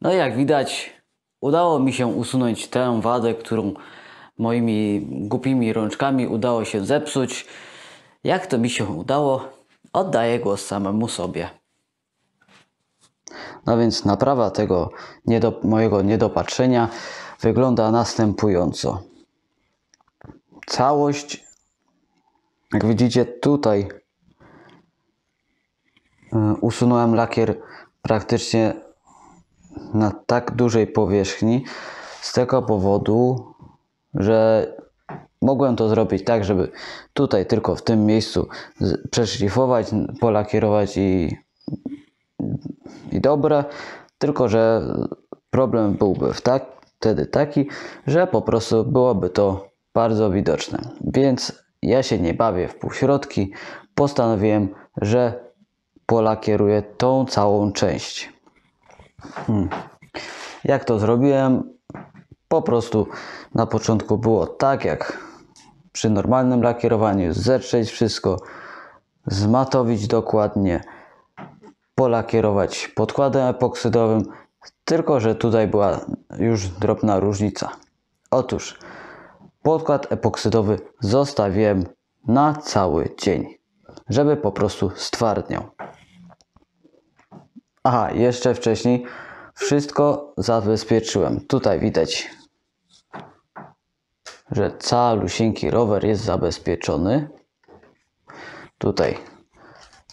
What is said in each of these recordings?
No i jak widać, udało mi się usunąć tę wadę, którą moimi głupimi rączkami udało się zepsuć. Jak to mi się udało, oddaję głos samemu sobie. No więc naprawa tego mojego niedopatrzenia wygląda następująco. Całość, jak widzicie tutaj, y, usunąłem lakier praktycznie na tak dużej powierzchni z tego powodu, że mogłem to zrobić tak, żeby tutaj tylko w tym miejscu przeszlifować, polakierować i, i dobra. tylko że problem byłby w tak, wtedy taki, że po prostu byłoby to bardzo widoczne. Więc ja się nie bawię w półśrodki, postanowiłem, że polakieruję tą całą część. Hmm. Jak to zrobiłem? Po prostu na początku było tak jak przy normalnym lakierowaniu. Zetrzeć wszystko, zmatowić dokładnie, polakierować podkładem epoksydowym, tylko że tutaj była już drobna różnica. Otóż podkład epoksydowy zostawiłem na cały dzień, żeby po prostu stwardniał. Aha, jeszcze wcześniej wszystko zabezpieczyłem. Tutaj widać, że calusieńki rower jest zabezpieczony. Tutaj,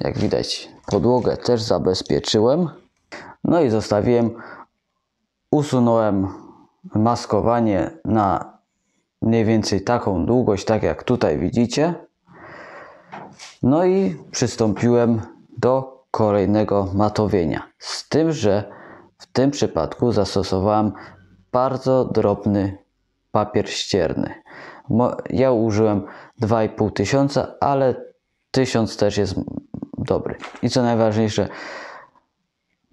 jak widać, podłogę też zabezpieczyłem. No i zostawiłem, usunąłem maskowanie na mniej więcej taką długość, tak jak tutaj widzicie. No i przystąpiłem do kolejnego matowienia. Z tym, że w tym przypadku zastosowałem bardzo drobny papier ścierny. Ja użyłem 2,5 tysiąca, ale 1000 też jest dobry. I co najważniejsze,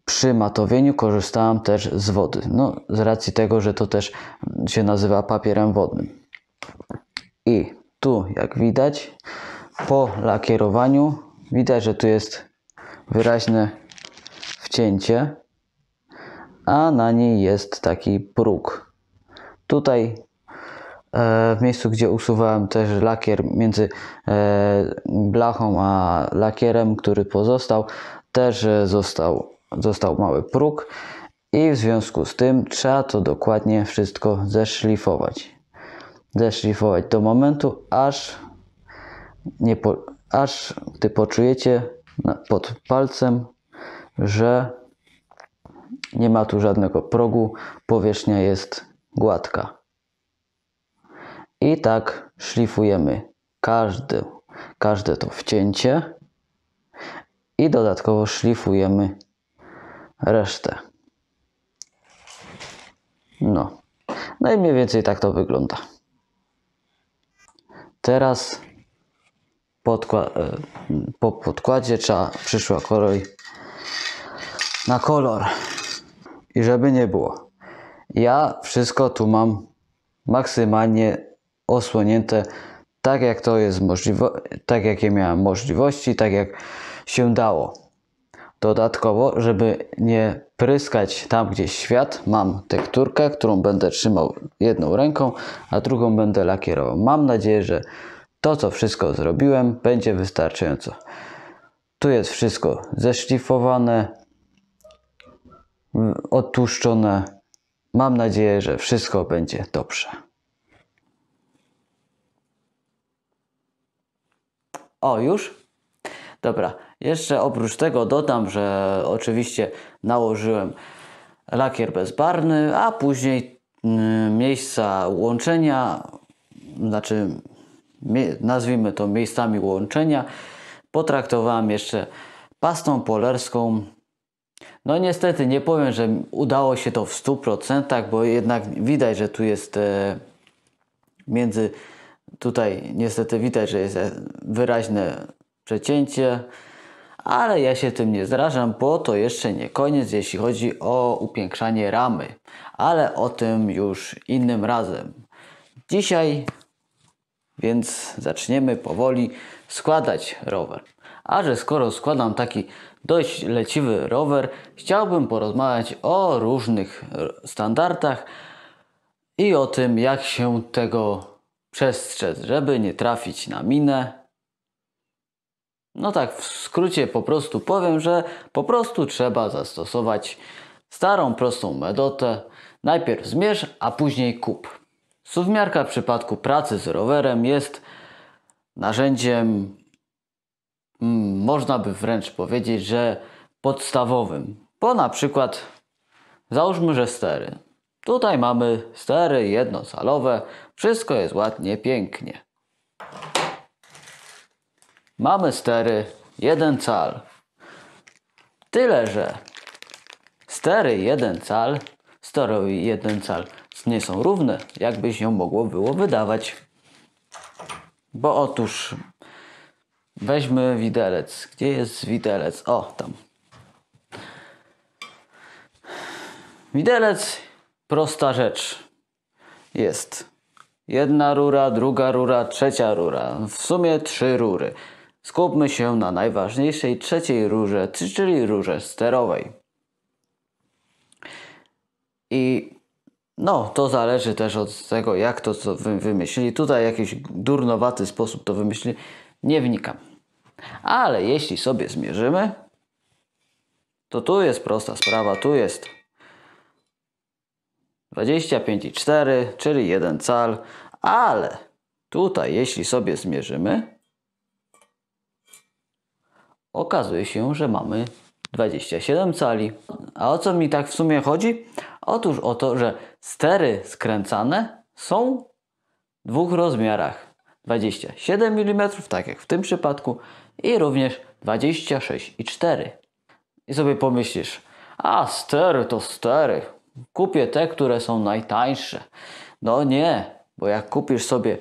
przy matowieniu korzystałem też z wody. No, z racji tego, że to też się nazywa papierem wodnym. I tu, jak widać, po lakierowaniu widać, że tu jest wyraźne wcięcie a na niej jest taki próg. Tutaj e, w miejscu, gdzie usuwałem też lakier między e, blachą a lakierem, który pozostał, też został, został mały próg i w związku z tym trzeba to dokładnie wszystko zeszlifować. Zeszlifować do momentu, aż, nie po, aż gdy poczujecie pod palcem, że nie ma tu żadnego progu, powierzchnia jest gładka. I tak szlifujemy każde, każde to wcięcie i dodatkowo szlifujemy resztę. No, no i mniej więcej tak to wygląda. Teraz podkła e, po podkładzie trzeba przyszła kolej na kolor i żeby nie było. Ja wszystko tu mam maksymalnie osłonięte tak jak to jest możliwe, tak jakie miałem możliwości, tak jak się dało. Dodatkowo, żeby nie pryskać tam gdzie świat, mam tekturkę, którą będę trzymał jedną ręką, a drugą będę lakierował. Mam nadzieję, że to co wszystko zrobiłem będzie wystarczająco. Tu jest wszystko zeszlifowane, odtłuszczone. Mam nadzieję, że wszystko będzie dobrze. O, już? Dobra, jeszcze oprócz tego dodam, że oczywiście nałożyłem lakier bezbarwny, a później mm, miejsca łączenia, znaczy nazwijmy to miejscami łączenia, potraktowałem jeszcze pastą polerską no niestety nie powiem, że udało się to w 100%, bo jednak widać, że tu jest e, między tutaj niestety widać, że jest e, wyraźne przecięcie, ale ja się tym nie zrażam, bo to jeszcze nie koniec, jeśli chodzi o upiększanie ramy, ale o tym już innym razem. Dzisiaj więc zaczniemy powoli składać rower. A że skoro składam taki dość leciwy rower, chciałbym porozmawiać o różnych e, standardach i o tym, jak się tego przestrzec, żeby nie trafić na minę. No tak, w skrócie po prostu powiem, że po prostu trzeba zastosować starą, prostą metodę. Najpierw zmierz, a później kup. Suwmiarka w przypadku pracy z rowerem jest narzędziem można by wręcz powiedzieć, że podstawowym. Bo na przykład załóżmy, że stery. Tutaj mamy stery jednocalowe, wszystko jest ładnie, pięknie. Mamy stery jeden cal. Tyle, że stery jeden cal, stery jeden cal nie są równe, jakby się mogło było wydawać. Bo otóż Weźmy widelec. Gdzie jest widelec? O, tam. Widelec, prosta rzecz. Jest. Jedna rura, druga rura, trzecia rura. W sumie trzy rury. Skupmy się na najważniejszej trzeciej rurze, czyli rurze sterowej. I no, to zależy też od tego, jak to co wymyślili. Tutaj jakiś durnowaty sposób to wymyślili. Nie wnikam. Ale jeśli sobie zmierzymy, to tu jest prosta sprawa, tu jest 25,4, czyli jeden cal, ale tutaj jeśli sobie zmierzymy, okazuje się, że mamy 27 cali. A o co mi tak w sumie chodzi? Otóż o to, że stery skręcane są w dwóch rozmiarach. 27 mm, tak jak w tym przypadku, i również 26 I i sobie pomyślisz, a stery to stery, kupię te, które są najtańsze. No nie, bo jak kupisz sobie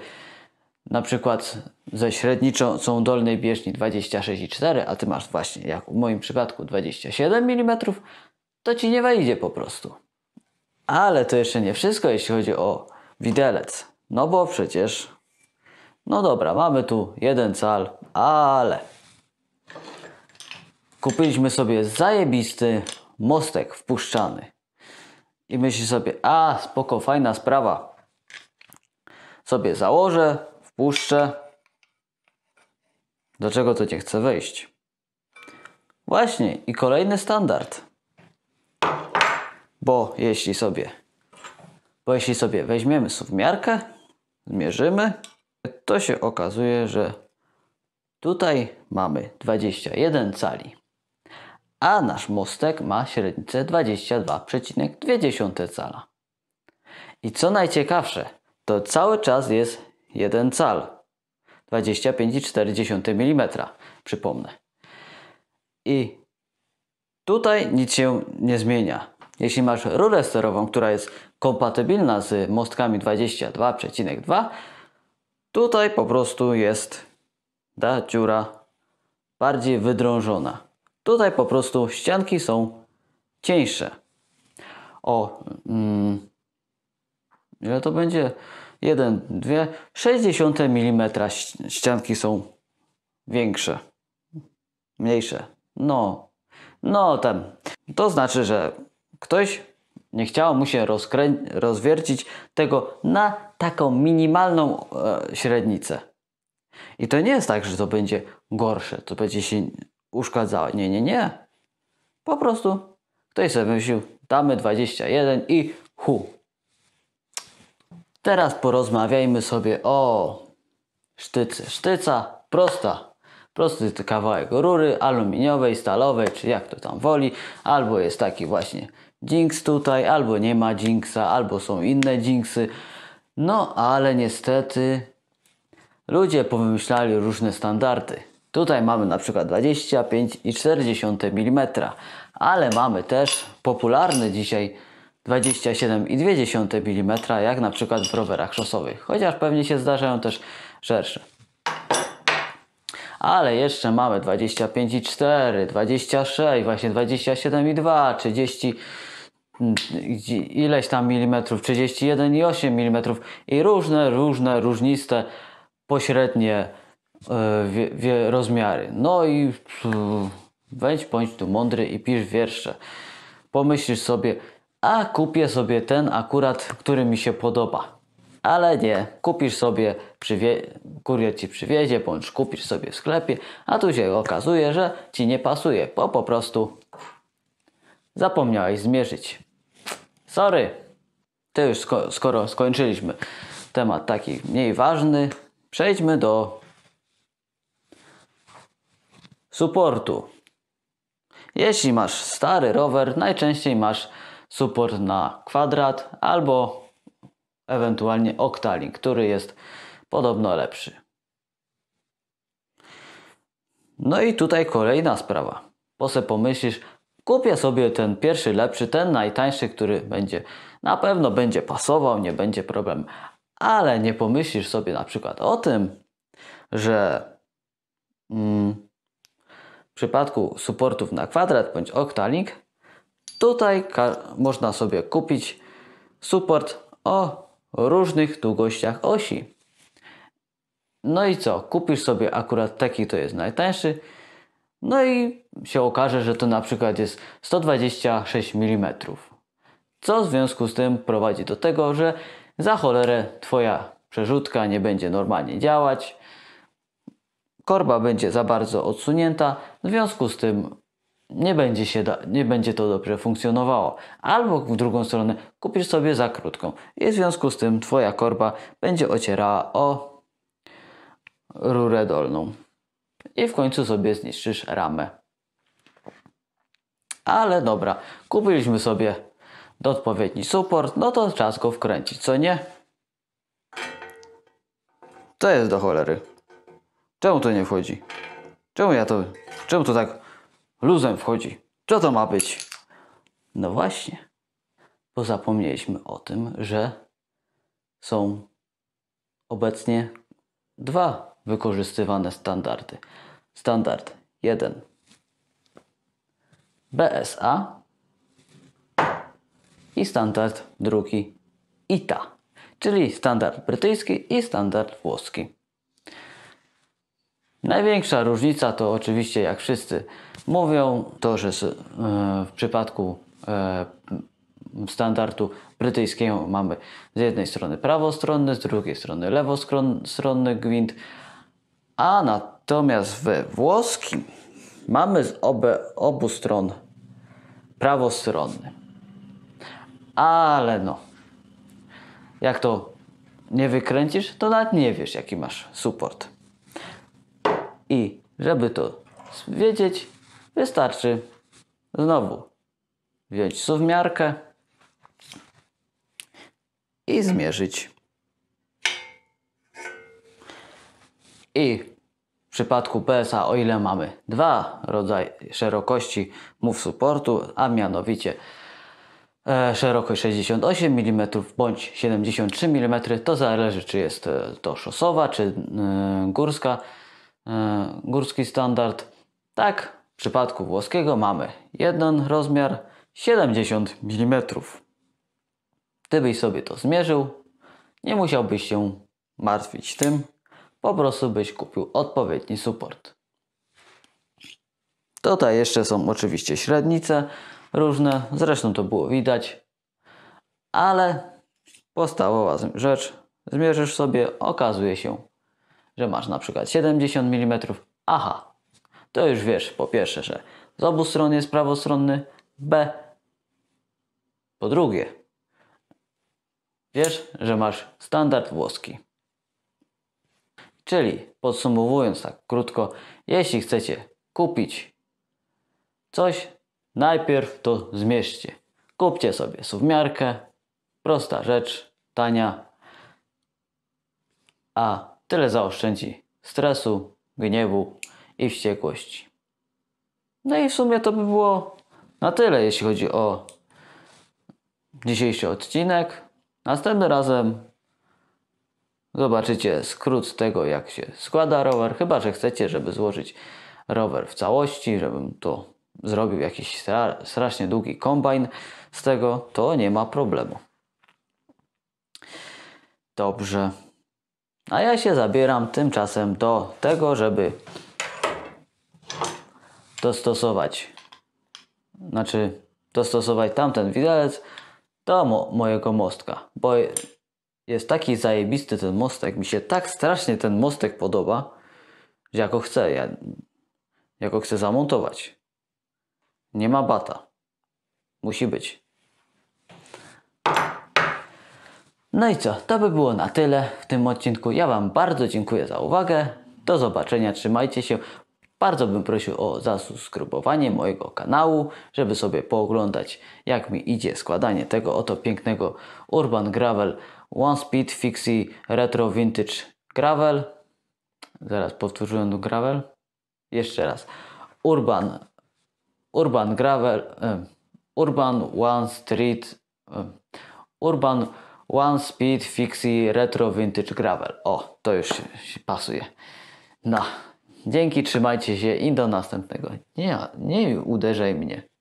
na przykład ze średniczą dolnej bieżni 26,4, a ty masz właśnie, jak w moim przypadku 27 mm, to ci nie wejdzie po prostu. Ale to jeszcze nie wszystko, jeśli chodzi o widelec. No bo przecież no dobra, mamy tu jeden cal, ale kupiliśmy sobie zajebisty mostek wpuszczany. I myśli sobie, a spoko, fajna sprawa. Sobie założę, wpuszczę. Do czego to nie chce wejść? Właśnie, i kolejny standard. Bo jeśli sobie, bo jeśli sobie weźmiemy suwmiarkę, zmierzymy, to się okazuje, że tutaj mamy 21 cali, a nasz mostek ma średnicę 22,2 cala. I co najciekawsze, to cały czas jest 1 cal, 25,4 mm, przypomnę. I tutaj nic się nie zmienia. Jeśli masz rurę sterową, która jest kompatybilna z mostkami 22,2, Tutaj po prostu jest ta dziura bardziej wydrążona. Tutaj po prostu ścianki są cieńsze. O, mm, ile to będzie? 1, 2, 60 mm ścianki są większe, mniejsze. No, no tam. To znaczy, że ktoś nie chciało mu się rozkrę- rozwiercić tego na taką minimalną e, średnicę. I to nie jest tak, że to będzie gorsze, to będzie się uszkadzało. Nie, nie, nie. Po prostu ktoś sobie myślił, damy 21 i hu. Teraz porozmawiajmy sobie o sztyce. Sztyca prosta. Prosty kawałek rury aluminiowej, stalowej, czy jak to tam woli, albo jest taki właśnie Jinx tutaj, albo nie ma Jinxa, albo są inne Jinxy. No ale niestety ludzie powymyślali różne standardy. Tutaj mamy na przykład 25 i 40 mm, ale mamy też popularne dzisiaj 27,2 mm, jak na przykład w rowerach szosowych, chociaż pewnie się zdarzają też szersze. Ale jeszcze mamy 25,4, 26, właśnie 27,2, 30 ileś tam milimetrów, 31,8 mm i różne, różne, różniste pośrednie e, wie, wie, rozmiary. No i weź bądź tu mądry i pisz wiersze. Pomyślisz sobie, a kupię sobie ten akurat, który mi się podoba. Ale nie, kupisz sobie, przywie... kurier ci przywiezie, bądź kupisz sobie w sklepie, a tu się okazuje, że ci nie pasuje, bo po prostu zapomniałeś zmierzyć. Sorry. To już sko skoro skończyliśmy temat taki mniej ważny, przejdźmy do suportu. Jeśli masz stary rower, najczęściej masz suport na kwadrat albo ewentualnie Octalink, który jest podobno lepszy. No i tutaj kolejna sprawa. Po se pomyślisz, Kupię sobie ten pierwszy, lepszy, ten najtańszy, który będzie na pewno będzie pasował, nie będzie problem. Ale nie pomyślisz sobie na przykład o tym, że mm, w przypadku suportów na kwadrat bądź Octalink, tutaj można sobie kupić suport o różnych długościach osi. No i co? Kupisz sobie akurat taki, to jest najtańszy, no i się okaże, że to na przykład jest 126 mm. Co w związku z tym prowadzi do tego, że za cholerę Twoja przerzutka nie będzie normalnie działać, korba będzie za bardzo odsunięta, w związku z tym nie będzie, się da, nie będzie to dobrze funkcjonowało. Albo w drugą stronę kupisz sobie za krótką i w związku z tym Twoja korba będzie ocierała o rurę dolną i w końcu sobie zniszczysz ramę. Ale dobra, kupiliśmy sobie odpowiedni support, no to czas go wkręcić, co nie? To jest do cholery. Czemu to nie wchodzi? Czemu ja to... Czemu to tak luzem wchodzi? Co to ma być? No właśnie. Bo zapomnieliśmy o tym, że są obecnie dwa wykorzystywane standardy. Standard 1 BSA i standard drugi ITA, czyli standard brytyjski i standard włoski. Największa różnica to oczywiście, jak wszyscy mówią, to, że e, w przypadku e, standardu brytyjskiego mamy z jednej strony prawostronny, z drugiej strony lewostronny gwint, a natomiast we włoskim mamy z obe, obu stron prawostronny. Ale no, jak to nie wykręcisz, to nawet nie wiesz, jaki masz support. I żeby to wiedzieć, wystarczy znowu wziąć suwmiarkę i zmierzyć. I w przypadku PSA, o ile mamy dwa rodzaje szerokości mów supportu, a mianowicie e, szerokość 68 mm bądź 73 mm, to zależy czy jest e, to szosowa czy e, górska, górski standard. Tak, w przypadku włoskiego mamy jeden rozmiar 70 mm. Gdybyś sobie to zmierzył, nie musiałbyś się martwić tym, po prostu byś kupił odpowiedni support. Tutaj jeszcze są oczywiście średnice różne, zresztą to było widać, ale podstawowa rzecz, zmierzysz sobie, okazuje się, że masz na przykład 70 mm, aha, to już wiesz po pierwsze, że z obu stron jest prawostronny, b, po drugie, wiesz, że masz standard włoski. Czyli podsumowując tak krótko, jeśli chcecie kupić coś, najpierw to zmierzcie. Kupcie sobie suwmiarkę, prosta rzecz, tania, a tyle zaoszczędzi stresu, gniewu i wściekłości. No i w sumie to by było na tyle, jeśli chodzi o dzisiejszy odcinek. Następnym razem Zobaczycie skrót tego, jak się składa rower, chyba że chcecie, żeby złożyć rower w całości, żebym to zrobił jakiś strasznie długi kombajn z tego, to nie ma problemu. Dobrze. A ja się zabieram tymczasem do tego, żeby dostosować, znaczy dostosować tamten widelec do mo mojego mostka, bo jest taki zajebisty ten mostek. Mi się tak strasznie ten mostek podoba, że jako chcę. Ja, jako chcę zamontować. Nie ma bata. Musi być. No i co, to by było na tyle w tym odcinku. Ja Wam bardzo dziękuję za uwagę. Do zobaczenia, trzymajcie się. Bardzo bym prosił o zasubskrybowanie mojego kanału, żeby sobie pooglądać jak mi idzie składanie tego oto pięknego Urban Gravel one Speed Fixie Retro Vintage Gravel. Zaraz powtórzyłem do gravel. Jeszcze raz. Urban. Urban Gravel. Urban One Street. Urban One Speed Fixie Retro Vintage Gravel. O, to już się, się pasuje. No. Dzięki, trzymajcie się i do następnego. Nie, nie uderzaj mnie.